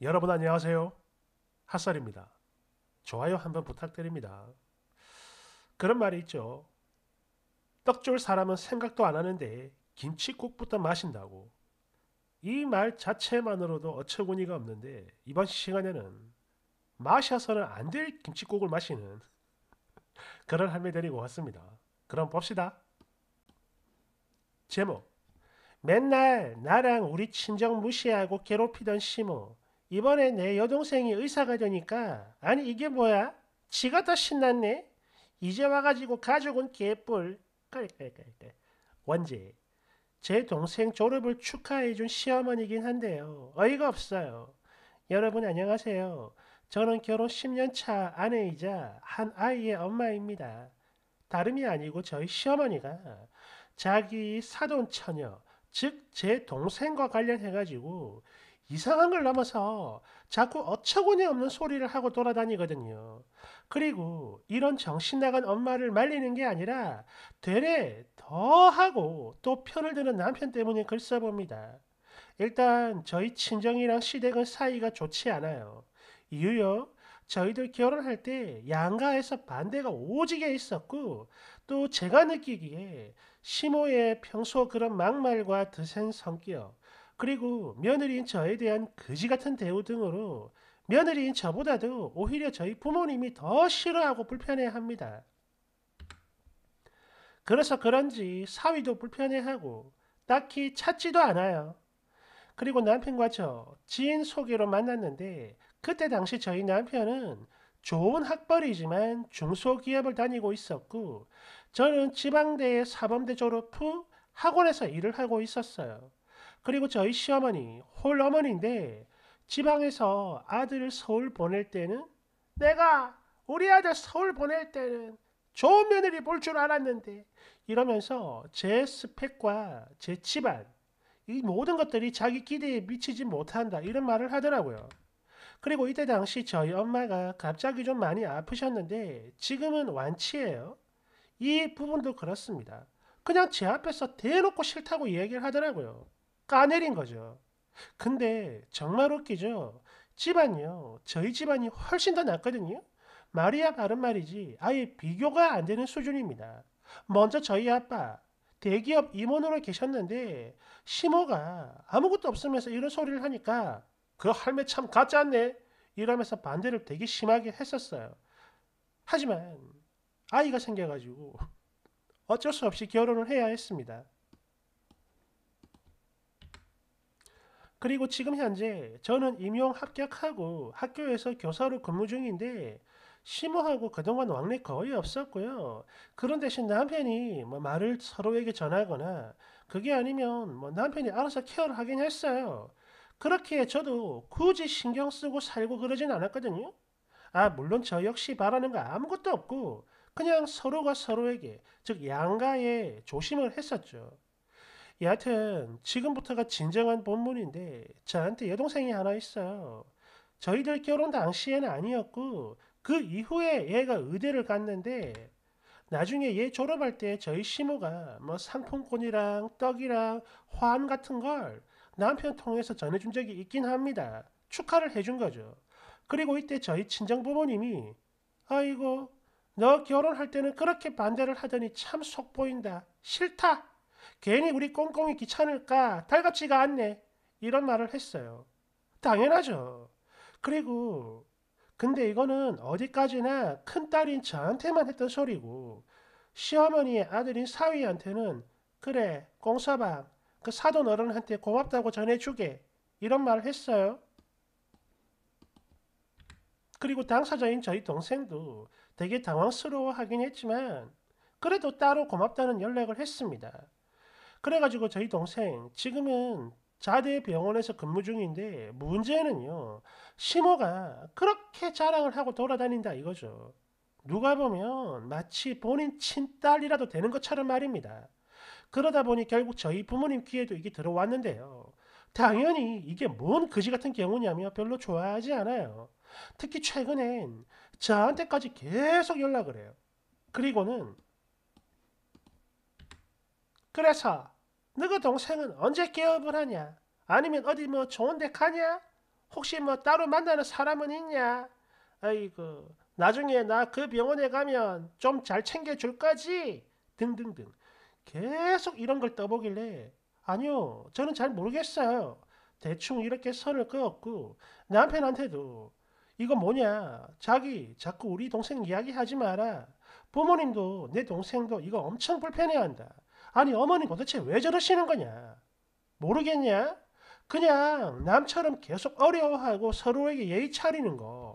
여러분 안녕하세요. 핫설입니다. 좋아요 한번 부탁드립니다. 그런 말이 있죠. 떡줄 사람은 생각도 안 하는데 김치국부터 마신다고. 이 말 자체만으로도 어처구니가 없는데 이번 시간에는 마셔서는 안 될 김치국을 마시는 그런 할매들이 왔습니다. 그럼 봅시다. 제목 맨날 나랑 우리 친정 무시하고 괴롭히던 시모 이번에 내 여동생이 의사가 되니까 아니 이게 뭐야? 지가 더 신났네? 이제 와가지고 가족은 개뿔. 깔깔깔깔. 원지. 제 동생 졸업을 축하해준 시어머니긴 한데요. 어이가 없어요. 여러분 안녕하세요. 저는 결혼 10년 차 아내이자 한 아이의 엄마입니다. 다름이 아니고 저희 시어머니가 자기 사돈 처녀, 즉 제 동생과 관련해가지고 이상한 걸 넘어서 자꾸 어처구니 없는 소리를 하고 돌아다니거든요. 그리고 이런 정신 나간 엄마를 말리는 게 아니라 되레 더 하고 또 편을 드는 남편 때문에 글 써봅니다. 일단 저희 친정이랑 시댁은 사이가 좋지 않아요. 이유요? 저희들 결혼할 때 양가에서 반대가 오지게 있었고 또 제가 느끼기에 시모의 평소 그런 막말과 드센 성격 그리고 며느리인 저에 대한 거지 같은 대우 등으로 며느리인 저보다도 오히려 저희 부모님이 더 싫어하고 불편해합니다. 그래서 그런지 사위도 불편해하고 딱히 찾지도 않아요. 그리고 남편과 저 지인 소개로 만났는데 그때 당시 저희 남편은 좋은 학벌이지만 중소기업을 다니고 있었고 저는 지방대의 사범대 졸업 후 학원에서 일을 하고 있었어요. 그리고 저희 시어머니 홀어머니인데 지방에서 아들을 서울 보낼 때는 내가 우리 아들 서울 보낼 때는 좋은 며느리 볼 줄 알았는데 이러면서 제 스펙과 제 집안 이 모든 것들이 자기 기대에 미치지 못한다 이런 말을 하더라고요. 그리고 이때 당시 저희 엄마가 갑자기 좀 많이 아프셨는데 지금은 완치예요. 이 부분도 그렇습니다. 그냥 제 앞에서 대놓고 싫다고 얘기를 하더라고요. 까내린 거죠. 근데 정말 웃기죠. 집안요. 이 저희 집안이 훨씬 더 낫거든요. 말이야 바른 말이지 아예 비교가 안 되는 수준입니다. 먼저 저희 아빠 대기업 임원으로 계셨는데 시모가 아무것도 없으면서 이런 소리를 하니까 그 할매 참 가짜네 이러면서 반대를 되게 심하게 했었어요. 하지만 아이가 생겨가지고 어쩔 수 없이 결혼을 해야 했습니다. 그리고 지금 현재 저는 임용 합격하고 학교에서 교사로 근무 중인데 심오하고 그동안 왕래 거의 없었고요. 그런 대신 남편이 뭐 말을 서로에게 전하거나 그게 아니면 뭐 남편이 알아서 케어를 하긴 했어요. 그렇게 저도 굳이 신경 쓰고 살고 그러진 않았거든요. 아, 물론 저 역시 바라는 거 아무것도 없고 그냥 서로가 서로에게 즉 양가에 조심을 했었죠. 예, 여하튼 지금부터가 진정한 본문인데 저한테 여동생이 하나 있어요. 저희들 결혼 당시에는 아니었고 그 이후에 얘가 의대를 갔는데 나중에 얘 졸업할 때 저희 시모가 뭐 상품권이랑 떡이랑 화환 같은 걸 남편 통해서 전해준 적이 있긴 합니다. 축하를 해준 거죠. 그리고 이때 저희 친정 부모님이 아이고 너 결혼할 때는 그렇게 반대를 하더니 참 속 보인다. 싫다. 괜히 우리 꽁꽁이 귀찮을까 달같지가 않네 이런 말을 했어요. 당연하죠. 그리고 근데 이거는 어디까지나 큰딸인 저한테만 했던 소리고 시어머니의 아들인 사위한테는 그래 꽁사방 그 사돈 어른한테 고맙다고 전해주게 이런 말을 했어요. 그리고 당사자인 저희 동생도 되게 당황스러워 하긴 했지만 그래도 따로 고맙다는 연락을 했습니다. 그래가지고 저희 동생 지금은 자대 병원에서 근무 중인데 문제는요. 심호가 그렇게 자랑을 하고 돌아다닌다 이거죠. 누가 보면 마치 본인 친딸이라도 되는 것처럼 말입니다. 그러다 보니 결국 저희 부모님 귀에도 이게 들어왔는데요. 당연히 이게 뭔 그지 같은 경우냐며 별로 좋아하지 않아요. 특히 최근엔 저한테까지 계속 연락을 해요. 그리고는 그래서 너 그 동생은 언제 개업을 하냐? 아니면 어디 뭐 좋은 데 가냐? 혹시 뭐 따로 만나는 사람은 있냐? 아이고 나중에 나 그 병원에 가면 좀 잘 챙겨줄 거지? 등등등 계속 이런 걸 떠보길래 아니요 저는 잘 모르겠어요. 대충 이렇게 선을 그었고 남편한테도 이거 뭐냐 자기 자꾸 우리 동생 이야기하지 마라 부모님도 내 동생도 이거 엄청 불편해한다 아니 어머니 도대체 왜 저러시는 거냐? 모르겠냐? 그냥 남처럼 계속 어려워하고 서로에게 예의 차리는 거.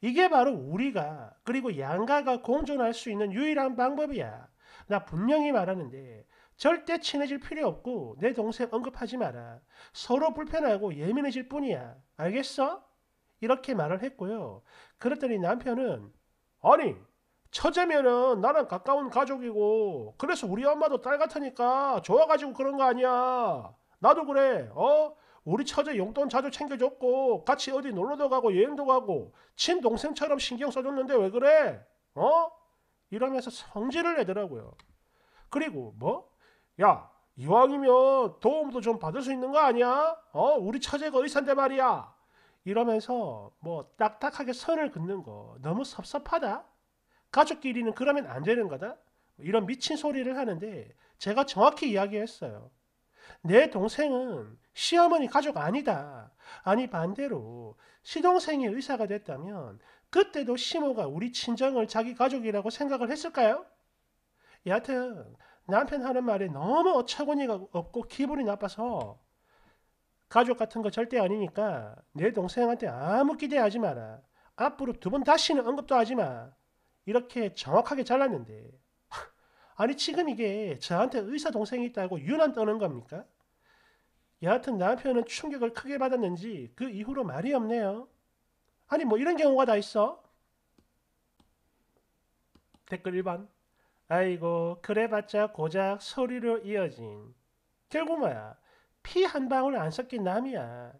이게 바로 우리가 그리고 양가가 공존할 수 있는 유일한 방법이야. 나 분명히 말하는데 절대 친해질 필요 없고 내 동생 언급하지 마라. 서로 불편하고 예민해질 뿐이야. 알겠어? 이렇게 말을 했고요. 그랬더니 남편은 아니 처제면은 나랑 가까운 가족이고 그래서 우리 엄마도 딸 같으니까 좋아가지고 그런 거 아니야 나도 그래 어 우리 처제 용돈 자주 챙겨줬고 같이 어디 놀러도 가고 여행도 가고 친동생처럼 신경 써줬는데 왜 그래 어 이러면서 성질을 내더라고요 그리고 뭐 야 이왕이면 도움도 좀 받을 수 있는 거 아니야 어 우리 처제가 의사인데 말이야 이러면서 뭐 딱딱하게 선을 긋는 거 너무 섭섭하다 가족끼리는 그러면 안 되는 거다. 뭐 이런 미친 소리를 하는데 제가 정확히 이야기했어요. 내 동생은 시어머니 가족 아니다. 아니 반대로 시동생이 의사가 됐다면 그때도 시모가 우리 친정을 자기 가족이라고 생각을 했을까요? 여하튼 남편 하는 말에 너무 어처구니가 없고 기분이 나빠서 가족 같은 거 절대 아니니까 내 동생한테 아무 기대하지 마라. 앞으로 두 번 다시는 언급도 하지 마. 이렇게 정확하게 잘랐는데 아니 지금 이게 저한테 의사 동생이 있다고 유난 떠는 겁니까? 여하튼 남편은 충격을 크게 받았는지 그 이후로 말이 없네요. 아니 뭐 이런 경우가 다 있어? 댓글 1번 아이고 그래봤자 고작 소리로 이어진 결국 뭐야 피 한 방울 안 섞인 남이야.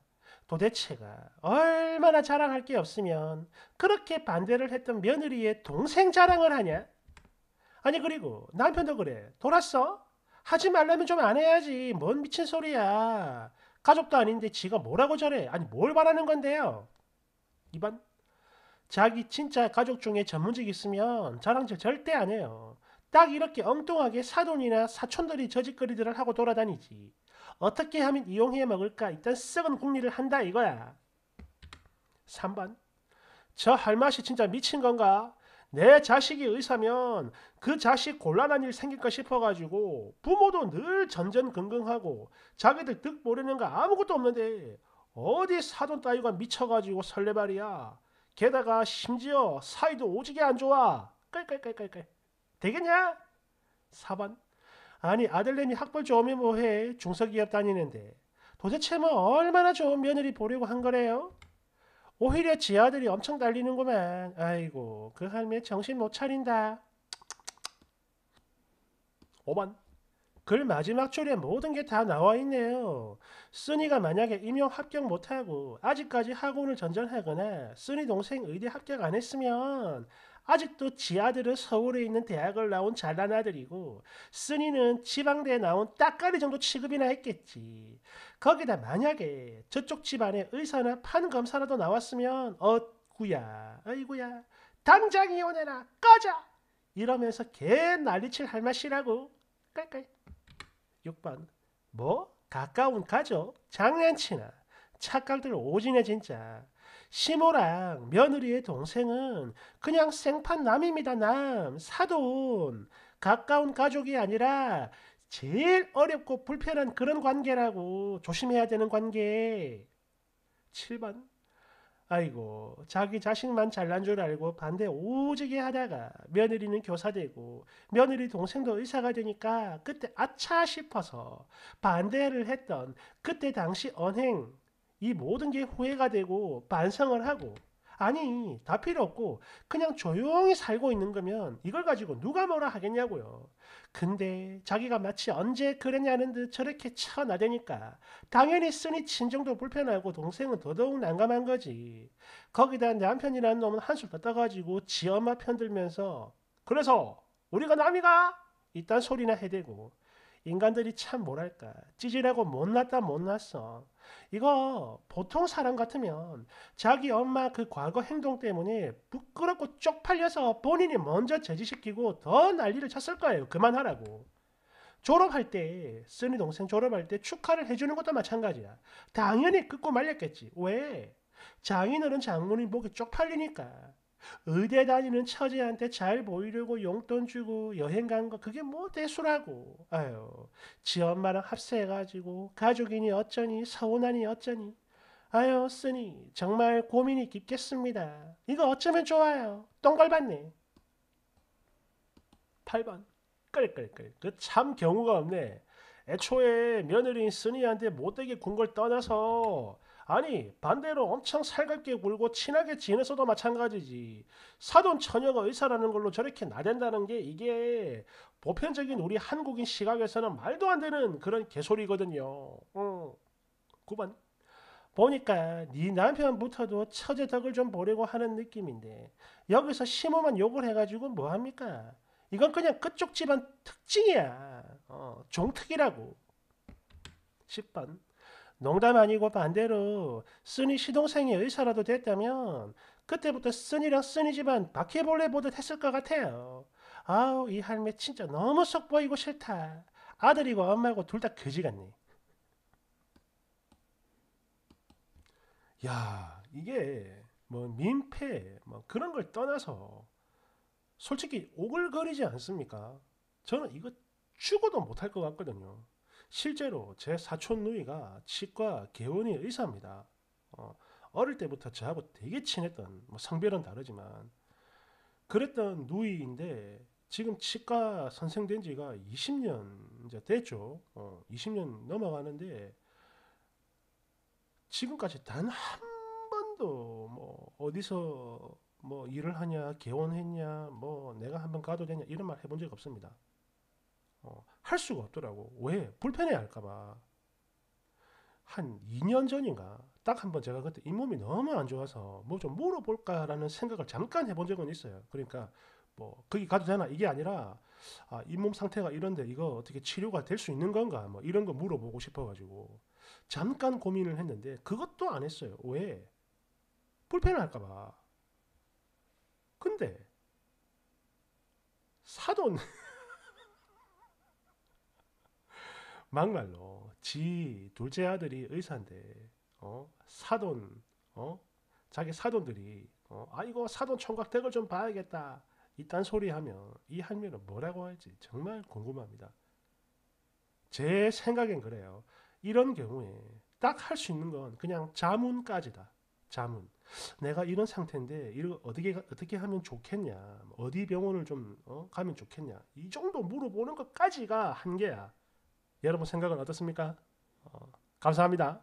도대체가 얼마나 자랑할 게 없으면 그렇게 반대를 했던 며느리의 동생 자랑을 하냐? 아니 그리고 남편도 그래. 돌았어? 하지 말라면 좀 안 해야지. 뭔 미친 소리야. 가족도 아닌데 지가 뭐라고 저래. 아니 뭘 바라는 건데요. 2번 자기 진짜 가족 중에 전문직 있으면 자랑질 절대 안 해요. 딱 이렇게 엉뚱하게 사돈이나 사촌들이 저짓거리들을 하고 돌아다니지. 어떻게 하면 이용해 먹을까? 일단 썩은 국리를 한다 이거야. 3번 저 할맛이 진짜 미친 건가? 내 자식이 의사면 그 자식 곤란한 일 생길까 싶어가지고 부모도 늘 전전긍긍하고 자기들 득 모르는 거 아무것도 없는데 어디 사돈 따위가 미쳐가지고 설레발이야. 게다가 심지어 사이도 오지게 안 좋아. 깔깔깔깔깔. 되겠냐? 4번 아니 아들내미 학벌 좋으면 뭐해 중소기업 다니는데 도대체 뭐 얼마나 좋은 며느리 보려고 한 거래요? 오히려 지 아들이 엄청 달리는구만. 아이고 그 할매 정신 못 차린다. 5번 글 마지막 줄에 모든 게 다 나와 있네요. 쓰니가 만약에 임용 합격 못하고 아직까지 학원을 전전하거나 쓰니 동생 의대 합격 안 했으면 아직도 지 아들은 서울에 있는 대학을 나온 잘난 아들이고 쓰니는 지방대에 나온 딱가리 정도 취급이나 했겠지. 거기다 만약에 저쪽 집안에 의사나 판검사라도 나왔으면 어구야 어이구야 당장 이혼해라 꺼져 이러면서 개 난리칠 할맛이라고 깔깔 6번 뭐? 가까운 가족? 장난치나 착각들 오지네 진짜 시모랑 며느리의 동생은 그냥 생판 남입니다 남 사돈 가까운 가족이 아니라 제일 어렵고 불편한 그런 관계라고 조심해야 되는 관계 7번 아이고 자기 자식만 잘난 줄 알고 반대 오지게 하다가 며느리는 교사되고 며느리 동생도 의사가 되니까 그때 아차 싶어서 반대를 했던 그때 당시 언행 이 모든 게 후회가 되고 반성을 하고 아니 다 필요 없고 그냥 조용히 살고 있는 거면 이걸 가지고 누가 뭐라 하겠냐고요. 근데 자기가 마치 언제 그랬냐는 듯 저렇게 쳐나대니까 당연히 쓰니 친정도 불편하고 동생은 더더욱 난감한 거지. 거기다 남편이라는 놈은 한술 더 떠가지고 지 엄마 편들면서 그래서 우리가 남이가 이딴 소리나 해대고 인간들이 참 뭐랄까 찌질하고 못났다 못났어. 이거 보통 사람 같으면 자기 엄마 그 과거 행동 때문에 부끄럽고 쪽팔려서 본인이 먼저 제지시키고 더 난리를 쳤을 거예요. 그만하라고. 졸업할 때 쓰니 동생 졸업할 때 축하를 해주는 것도 마찬가지야. 당연히 끄고 말렸겠지. 왜? 장인어른 장모님 보기 쪽팔리니까. 의대 다니는 처제한테 잘 보이려고 용돈 주고 여행 간 거 그게 뭐 대수라고. 아유, 지 엄마랑 합세해가지고 가족이니 어쩌니 서운하니 어쩌니. 아유, 쓰니 정말 고민이 깊겠습니다. 이거 어쩌면 좋아요. 똥걸 봤네 8번. 끌끌끌. 그참 경우가 없네. 애초에 며느리인 쓰니한테 못되게 군걸 떠나서 아니 반대로 엄청 살갑게 굴고 친하게 지내서도 마찬가지지 사돈 처녀가 의사라는 걸로 저렇게 나댄다는 게 이게 보편적인 우리 한국인 시각에서는 말도 안 되는 그런 개소리거든요 응. 어, 9번 보니까 네 남편부터도 처제 덕을 좀 보려고 하는 느낌인데 여기서 심오만 욕을 해가지고 뭐합니까? 이건 그냥 그쪽 집안 특징이야. 어, 종특이라고. 10번 농담 아니고 반대로 쓰니 시동생이 의사라도 됐다면 그때부터 쓰니랑 쓰니 집안 바퀴벌레 보듯 했을 것 같아요. 아우 이 할매 진짜 너무 속 보이고 싫다. 아들이고 엄마고 둘다 거지 같니? 야 이게 뭐 민폐 뭐 그런 걸 떠나서 솔직히 오글거리지 않습니까? 저는 이거 죽어도 못할 것 같거든요. 실제로 제 사촌 누이가 치과 개원의 의사입니다. 어, 어릴 때부터 저하고 되게 친했던 뭐 성별은 다르지만 그랬던 누이인데 지금 치과 선생 된 지가 20년 이제 됐죠. 어, 20년 넘어가는데 지금까지 단 한 번도 뭐 어디서 뭐 일을 하냐, 개원했냐, 뭐 내가 한번 가도 되냐 이런 말 해본 적 없습니다. 어, 할 수가 없더라고. 왜? 불편해 할까봐. 한 2년 전인가 딱 한번 제가 그때 잇몸이 너무 안 좋아서 뭐 좀 물어볼까라는 생각을 잠깐 해본 적은 있어요. 그러니까 뭐 거기 가도 되나 이게 아니라 아, 잇몸 상태가 이런데 이거 어떻게 치료가 될 수 있는 건가 뭐 이런 거 물어보고 싶어가지고 잠깐 고민을 했는데 그것도 안 했어요. 왜? 불편할까봐. 근데 사돈 막말로 지 둘째 아들이 의사인데 어? 사돈 어? 자기 사돈들이 어? 아이고 사돈 총각 덕을 좀 봐야겠다 이딴 소리 하면 이 할미는 뭐라고 할지 정말 궁금합니다. 제 생각엔 그래요. 이런 경우에 딱 할 수 있는 건 그냥 자문까지다. 자문. 내가 이런 상태인데 이거 어떻게 어떻게 하면 좋겠냐? 뭐 어디 병원을 좀 어? 가면 좋겠냐? 이 정도 물어보는 것까지가 한계야. 여러분 생각은 어떻습니까? 어, 감사합니다.